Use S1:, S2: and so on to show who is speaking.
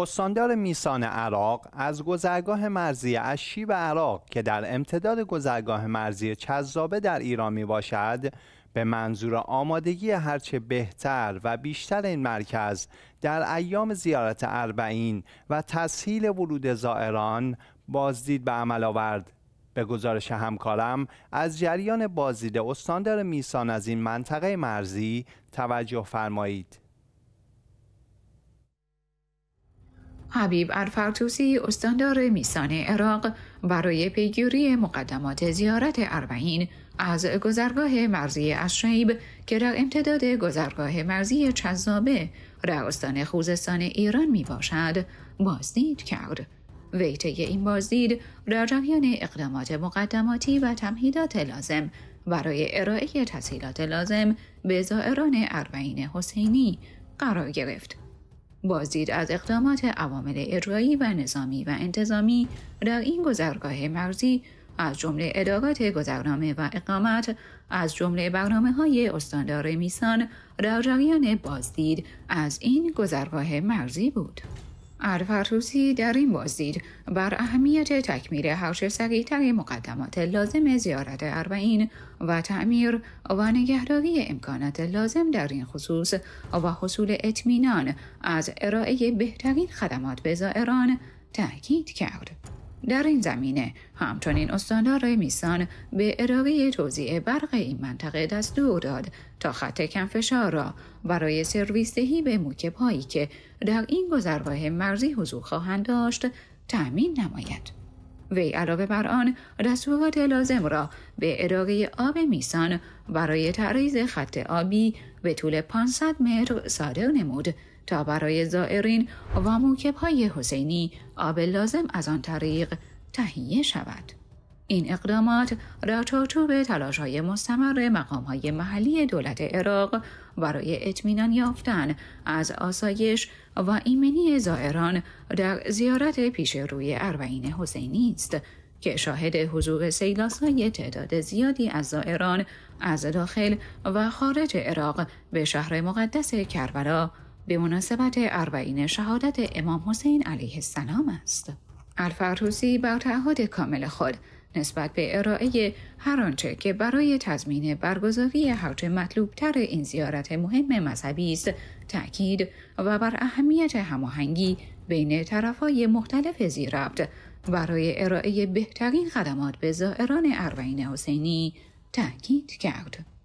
S1: استاندار میسان عراق از گذرگاه مرزی اشیب عراق که در امتداد گذرگاه مرزی چذابه در ایران می باشد به منظور آمادگی هرچه بهتر و بیشتر این مرکز در ایام زیارت اربعین و تسهیل ورود زائران بازدید به عمل آورد به گزارش همکارم از جریان بازدید استاندار میسان از این منطقه مرزی توجه فرمایید
S2: حبیب الفرتوسی استاندار میسان عراق برای پیگیری مقدمات زیارت اربعین از گذرگاه مرزی اشریب که در امتداد گذرگاه مرزی چذابه در استان خوزستان ایران می باشد بازدید کرد. ویته این بازدید در جریان اقدامات مقدماتی و تمهیدات لازم برای ارائه تسهیلات لازم به زائران اربعین حسینی قرار گرفت. بازدید از اقدامات عوامل اجرایی و نظامی و انتظامی در این گذرگاه مرزی از جمله ادارات گذرنامه و اقامت از جمله برنامه های استاندار میسان در جریان بازدید از این گذرگاه مرزی بود. الفردوسی در این بازدید بر اهمیت تکمیل هرچه سریعتر مقدمات لازم زیارت اربعین و تعمیر و نگهداری امکانات لازم در این خصوص و حصول اطمینان از ارائه بهترین خدمات به زائران تاکید کرد در این زمینه همچنین استاندار میسان به ارائه توزیع برق این منطقه دستور داد تا خط کمفشار را برای سرویس دهی به موکب هایی که در این گذرگاه مرزی حضور خواهند داشت تأمین نماید وی علاوه بر آن دستورات لازم را به اداره آب میسان برای تعریض خط آبی به طول 500 متر صادر نمود تا برای زائرین و موکب های حسینی آب لازم از آن طریق تهیه شود. این اقدامات را چارچوب تلاش های مستمر مقام های محلی دولت عراق برای اطمینان یافتن از آسایش و ایمنی زائران در زیارت پیش روی اربعین حسینی است که شاهد حضور سیلاس تعداد زیادی از زائران از داخل و خارج عراق به شهر مقدس کربلا به مناسبت اربعین شهادت امام حسین علیه السلام است الفردوسی بر تعهد کامل خود نسبت به ارائه هر آنچه که برای تضمین برگزاری هرچه تر این زیارت مهم مذهبی است تأکید و بر اهمیت هماهنگی بین طرفهای مختلف زیرابد برای ارائه بهترین خدمات به زائران اربعین حسینی تاکید کرد